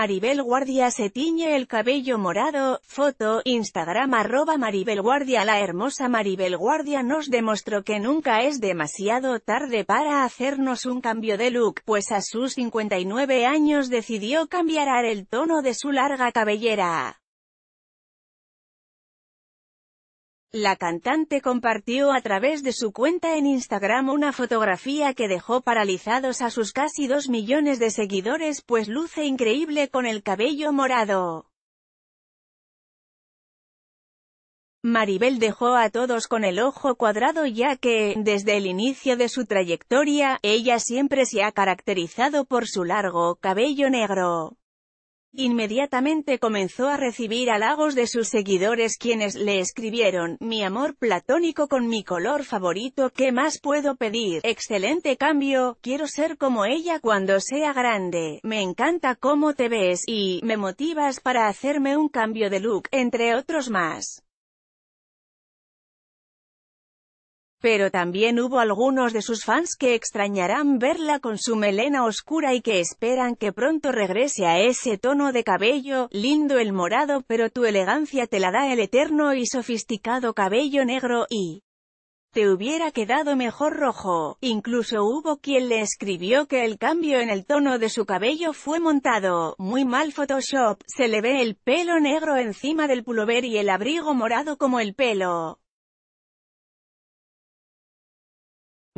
Maribel Guardia se tiñe el cabello morado, foto, Instagram arroba Maribel Guardia La hermosa Maribel Guardia nos demostró que nunca es demasiado tarde para hacernos un cambio de look, pues a sus 59 años decidió cambiar el tono de su larga cabellera. La cantante compartió a través de su cuenta en Instagram una fotografía que dejó paralizados a sus casi dos millones de seguidores pues luce increíble con el cabello morado. Maribel dejó a todos con el ojo cuadrado ya que, desde el inicio de su trayectoria, ella siempre se ha caracterizado por su largo cabello negro. Inmediatamente comenzó a recibir halagos de sus seguidores quienes le escribieron, mi amor platónico con mi color favorito, ¿qué más puedo pedir? Excelente cambio, quiero ser como ella cuando sea grande, me encanta cómo te ves, y, me motivas para hacerme un cambio de look, entre otros más. Pero también hubo algunos de sus fans que extrañarán verla con su melena oscura y que esperan que pronto regrese a ese tono de cabello, lindo el morado pero tu elegancia te la da el eterno y sofisticado cabello negro, y te hubiera quedado mejor rojo. Incluso hubo quien le escribió que el cambio en el tono de su cabello fue montado, muy mal Photoshop, se le ve el pelo negro encima del pullover y el abrigo morado como el pelo.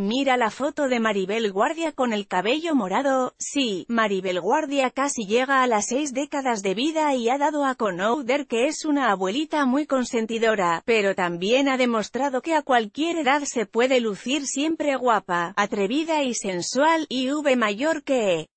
Mira la foto de Maribel Guardia con el cabello morado, sí, Maribel Guardia casi llega a las seis décadas de vida y ha dado a conocer que es una abuelita muy consentidora, pero también ha demostrado que a cualquier edad se puede lucir siempre guapa, atrevida y sensual, y V mayor que E.